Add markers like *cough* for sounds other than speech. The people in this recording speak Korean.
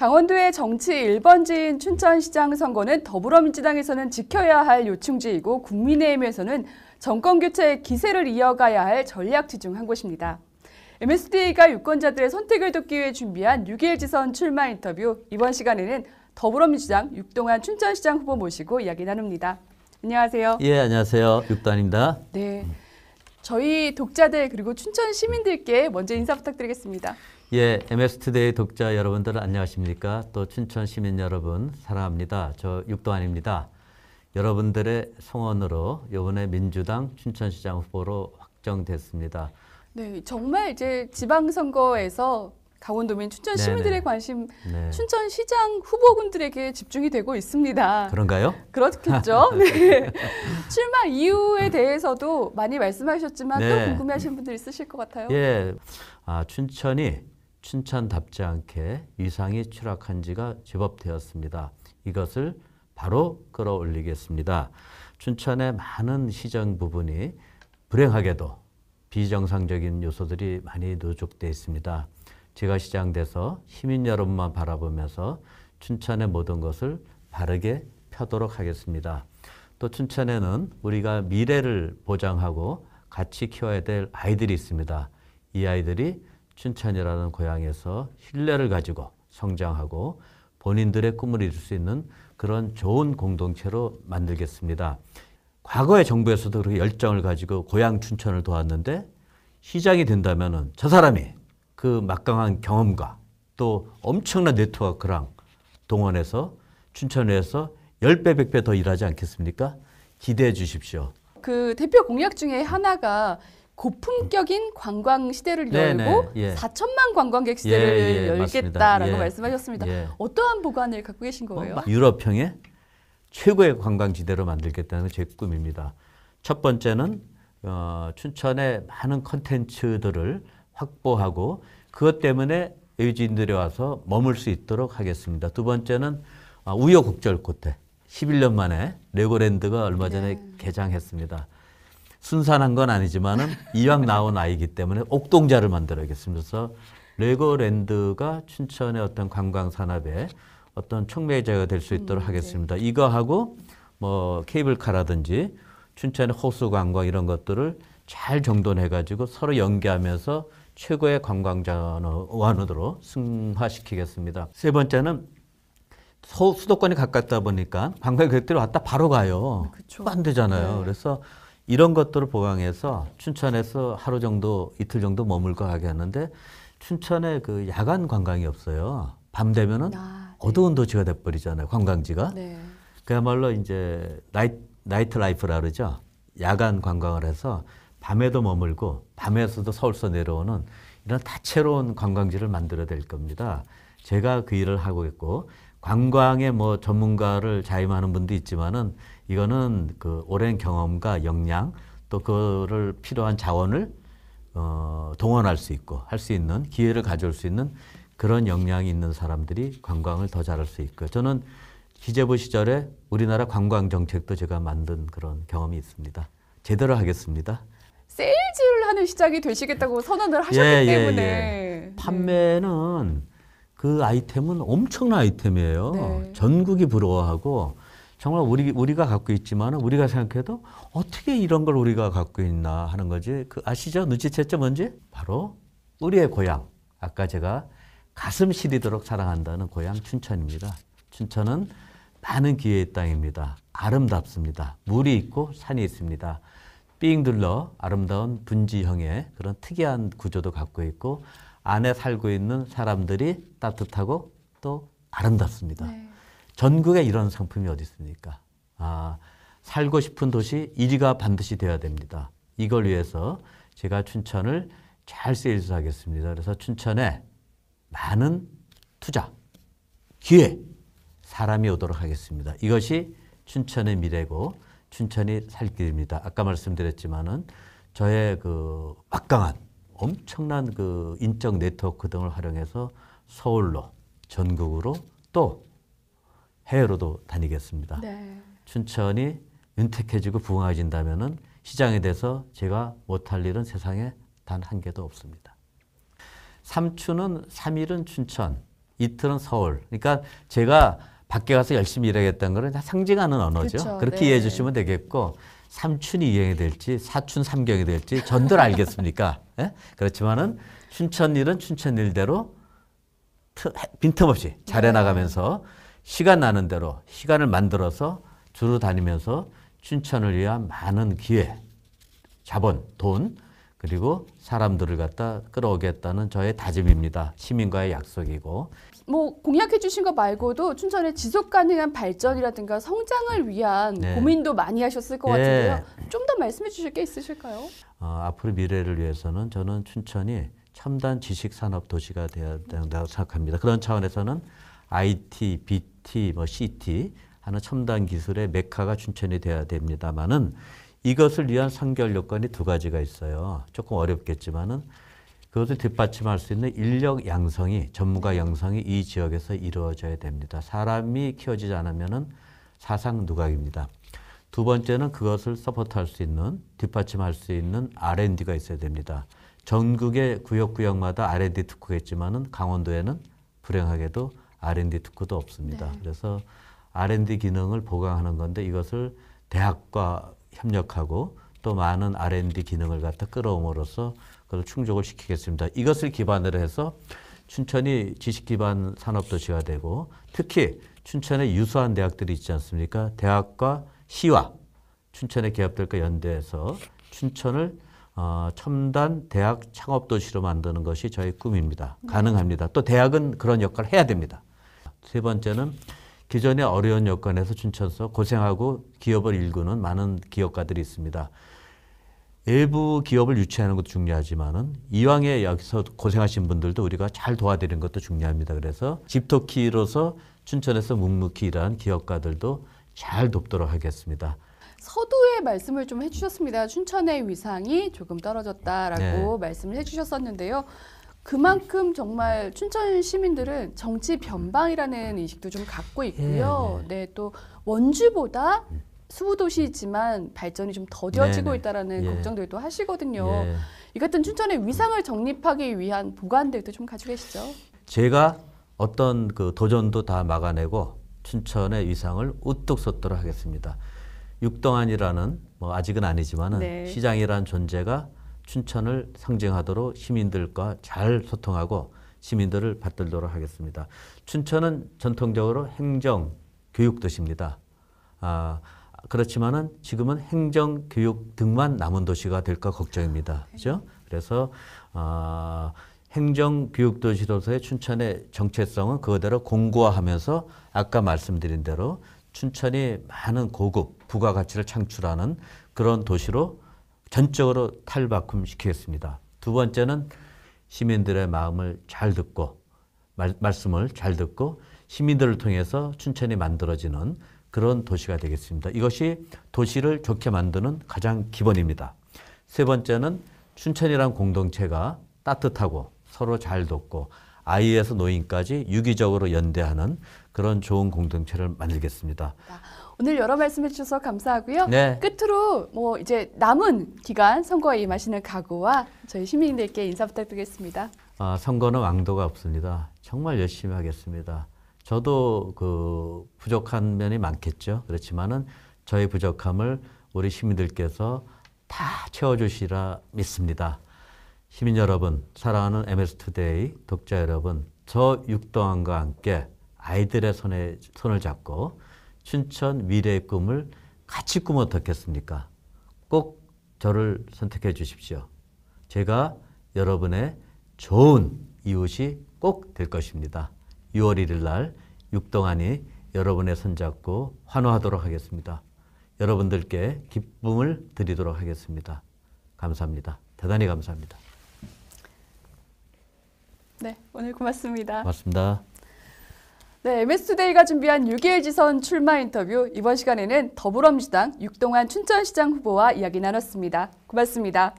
강원도의 정치 1번지인 춘천시장 선거는 더불어민주당에서는 지켜야 할 요충지이고 국민의힘에서는 정권교체의 기세를 이어가야 할 전략지 중 한 곳입니다. MSDA가 유권자들의 선택을 돕기 위해 준비한 6일 지선 출마 인터뷰 이번 시간에는 더불어민주당 육동환 춘천시장 후보 모시고 이야기 나눕니다. 안녕하세요. 예, 안녕하세요. 육단입니다. 네. 저희 독자들 그리고 춘천 시민들께 먼저 인사 부탁드리겠습니다. 예, MS투데이 독자 여러분들 안녕하십니까? 또 춘천 시민 여러분 사랑합니다. 저 육도환입니다. 여러분들의 성원으로 이번에 민주당 춘천시장 후보로 확정됐습니다. 네, 정말 이제 지방선거에서 강원도민 춘천 시민들의 네네. 관심 네. 춘천 시장 후보군들에게 집중이 되고 있습니다. 그런가요? 그렇겠죠. *laughs* 네. 출마 이유에 대해서도 많이 말씀하셨지만 네. 또 궁금해하시는 분들 있으실 것 같아요. 예, 아, 춘천이 춘천답지 않게 위상이 추락한 지가 제법 되었습니다. 이것을 바로 끌어올리겠습니다. 춘천의 많은 시정 부분이 불행하게도 비정상적인 요소들이 많이 누적되 있습니다. 제가 시장돼서 시민 여러분만 바라보면서 춘천의 모든 것을 바르게 펴도록 하겠습니다. 또 춘천에는 우리가 미래를 보장하고 같이 키워야 될 아이들이 있습니다. 이 아이들이 춘천이라는 고향에서 신뢰를 가지고 성장하고 본인들의 꿈을 이룰 수 있는 그런 좋은 공동체로 만들겠습니다. 과거의 정부에서도 그렇게 열정을 가지고 고향 춘천을 도왔는데 시장이 된다면저 사람이 그 막강한 경험과 또 엄청난 네트워크랑 동원해서 춘천에서 10배, 100배 더 일하지 않겠습니까? 기대해 주십시오. 그 대표 공약 중에 하나가 고품격인 관광 시대를 네네, 열고 네, 예. 4천만 관광객 예, 시대를 예, 예, 열겠다라고 말씀하셨습니다. 예. 어떠한 보관을 갖고 계신 어, 거예요? 어, 유럽형의 최고의 관광지대로 만들겠다는 게제 꿈입니다. 첫 번째는 어, 춘천에 많은 컨텐츠들을 확보하고 그것 때문에 외지인들이 와서 머물 수 있도록 하겠습니다. 두 번째는 아, 우여곡절 끝에 11년 만에 레고랜드가 얼마 전에 네. 개장했습니다. 순산한 건 아니지만은 이왕 나온 아이기 때문에 옥동자를 만들어야겠습니다. 그래서 레고랜드가 춘천의 어떤 관광 산업에 어떤 촉매제가 될 수 있도록 음, 하겠습니다. 네. 이거하고 뭐 케이블카라든지 춘천의 호수 관광 이런 것들을 잘 정돈해 가지고 서로 연계하면서 최고의 관광 자원으로 승화시키겠습니다. 세 번째는 수도권이 가깝다 보니까 관광객들이 왔다 바로 가요. 그쵸. 안 되잖아요. 네. 그래서 이런 것들을 보강해서 춘천에서 하루 정도 이틀 정도 머물고 가게 하는데 춘천에 그 야간 관광이 없어요. 밤 되면은 아, 네. 어두운 도시가 돼버리잖아요. 관광지가. 네. 그야말로 이제 나이, 나이트 라이프라 그러죠. 야간 관광을 해서 밤에도 머물고 밤에서도 서울서 내려오는 이런 다채로운 관광지를 만들어야 될 겁니다. 제가 그 일을 하고 있고 관광의 뭐 전문가를 자임하는 분도 있지만은 이거는 그 오랜 경험과 역량 또 그를 거 필요한 자원을 어, 동원할 수 있고 할 수 있는 기회를 가져올 수 있는 그런 역량이 있는 사람들이 관광을 더 잘할 수 있고 저는 기재부 시절에 우리나라 관광 정책도 제가 만든 그런 경험이 있습니다. 제대로 하겠습니다. 세일즈를 하는 시장이 되시겠다고 선언을 하셨기 예, 예, 때문에 예. 판매는 그 아이템은 엄청난 아이템이에요. 네. 전국이 부러워하고 정말 우리 우리가 갖고 있지만 우리가 생각해도 어떻게 이런 걸 우리가 갖고 있나 하는 거지. 그 아시죠? 눈치채죠 뭔지? 바로 우리의 고향. 아까 제가 가슴 시리도록 사랑한다는 고향 춘천입니다. 춘천은 많은 기회의 땅입니다. 아름답습니다. 물이 있고 산이 있습니다. 삥 둘러 아름다운 분지형의 그런 특이한 구조도 갖고 있고 안에 살고 있는 사람들이 따뜻하고 또 아름답습니다. 네. 전국에 이런 상품이 어디 있습니까? 아, 살고 싶은 도시 1위가 반드시 되어야 됩니다. 이걸 위해서 제가 춘천을 잘 세일즈하겠습니다. 그래서 춘천에 많은 투자, 기회, 사람이 오도록 하겠습니다. 이것이 춘천의 미래고 춘천이 살 길입니다. 아까 말씀드렸지만은 저의 그 막강한 엄청난 그 인적 네트워크 등을 활용해서 서울로 전국으로 또 해외로도 다니겠습니다. 네. 춘천이 윤택해지고 부흥해진다면은 시장에 대해서 제가 못할 일은 세상에 단 한 개도 없습니다. 삼추는 3일은 춘천, 이틀은 서울. 그러니까 제가 밖에 가서 열심히 일하겠다는 거는 상징하는 언어죠. 그렇죠. 그렇게 네. 이해해 주시면 되겠고 삼춘이 이행이 될지 사춘 삼경이 될지 전들 알겠습니까? *laughs* 예? 그렇지만은 춘천일은 춘천일대로 빈틈없이 잘해나가면서 네. 시간 나는 대로 시간을 만들어서 주로 다니면서 춘천을 위한 많은 기회, 자본, 돈 그리고 사람들을 갖다 끌어오겠다는 저의 다짐입니다. 시민과의 약속이고. 뭐 공약해 주신 거 말고도 춘천의 지속 가능한 발전이라든가 성장을 위한 네. 고민도 많이 하셨을 것 네. 같은데요. 좀 더 말씀해 주실 게 있으실까요? 어, 앞으로 미래를 위해서는 저는 춘천이 첨단 지식 산업 도시가 되어야 된다고 생각합니다. 그런 차원에서는 IT, BT, 뭐 CT 하는 첨단 기술의 메카가 춘천이 되어야 됩니다만은 이것을 위한 선결 요건이 두 가지가 있어요. 조금 어렵겠지만은 그것을 뒷받침할 수 있는 인력 양성이 전문가 양성이 이 지역에서 이루어져야 됩니다. 사람이 키워지지 않으면은 사상 누각입니다. 두 번째는 그것을 서포트할 수 있는 뒷받침할 수 있는 R&D가 있어야 됩니다. 전국의 구역구역마다 R&D 특구가 있지만은 강원도에는 불행하게도 R&D 특구도 없습니다. 네. 그래서 R&D 기능을 보강하는 건데 이것을 대학과 협력하고 또 많은 R&D 기능을 갖다 끌어옴으로써 그걸 충족을 시키겠습니다. 이것을 기반으로 해서 춘천이 지식 기반 산업 도시가 되고 특히 춘천에 유수한 대학들이 있지 않습니까? 대학과 시와 춘천의 기업들과 연대해서 춘천을 어, 첨단 대학 창업 도시로 만드는 것이 저희 꿈입니다. 가능합니다. 또 대학은 그런 역할을 해야 됩니다. 세 번째는 기존의 어려운 여건에서 춘천서 고생하고 기업을 일구는 많은 기업가들이 있습니다. 일부 기업을 유치하는 것도 중요하지만은 이왕에 여기서 고생하신 분들도 우리가 잘 도와드리는 것도 중요합니다. 그래서 집토끼로서 춘천에서 묵묵히 일한 기업가들도 잘 돕도록 하겠습니다. 서두에 말씀을 좀 해주셨습니다. 춘천의 위상이 조금 떨어졌다라고 네. 말씀을 해주셨었는데요. 그만큼 정말 춘천 시민들은 정치 변방이라는 인식도 좀 갖고 있고요. 예, 예. 네, 또 원주보다 수도시이지만 발전이 좀 더뎌지고 네네. 네. 있다라는 예. 걱정들도 하시거든요. 예. 이 같은 춘천의 위상을 정립하기 위한 보관들도 좀 가지고 계시죠. 제가 어떤 그 도전도 다 막아내고 춘천의 위상을 우뚝 솟도록 하겠습니다. 육동안이라는 뭐 아직은 아니지만 네. 시장이라는 존재가 춘천을 상징하도록 시민들과 잘 소통하고 시민들을 받들도록 하겠습니다. 춘천은 전통적으로 행정 교육 도시입니다. 아, 그렇지만은 지금은 행정 교육 등만 남은 도시가 될까 걱정입니다. 아, 그죠? 네. 그래서 아, 행정 교육 도시로서의 춘천의 정체성은 그대로 공고화하면서 아까 말씀드린 대로 춘천이 많은 고급 부가가치를 창출하는 그런 도시로 전적으로 탈바꿈시키겠습니다. 두 번째는 시민들의 마음을 잘 듣고 말, 말씀을 잘 듣고 시민들을 통해서 춘천이 만들어지는 그런 도시가 되겠습니다. 이것이 도시를 좋게 만드는 가장 기본입니다. 세 번째는 춘천이란 공동체가 따뜻하고 서로 잘 돕고 아이에서 노인까지 유기적으로 연대하는 그런 좋은 공동체를 만들겠습니다. 아, 오늘 여러 말씀해 주셔서 감사하고요. 네. 끝으로 뭐 이제 남은 기간 선거에 임하시는 각오와 저희 시민들께 인사 부탁드리겠습니다. 아, 선거는 왕도가 없습니다. 정말 열심히 하겠습니다. 저도 그 부족한 면이 많겠죠. 그렇지만은 저의 부족함을 우리 시민들께서 다 채워주시라 믿습니다. 시민 여러분, 사랑하는 MS투데이 독자 여러분, 저 6동안과 함께 아이들의 손에, 손을 잡고 춘천 미래의 꿈을 같이 꾸면 어떻겠습니까? 꼭 저를 선택해 주십시오. 제가 여러분의 좋은 이웃이 꼭 될 것입니다. 6월 1일 날 육동안이 여러분의 손잡고 환호하도록 하겠습니다. 여러분들께 기쁨을 드리도록 하겠습니다. 감사합니다. 대단히 감사합니다. 네, 오늘 고맙습니다. 고맙습니다. 네, MS투데이가 준비한 6일 지선 출마 인터뷰 이번 시간에는 더불어민주당 육동환 춘천시장 후보와 이야기 나눴습니다. 고맙습니다.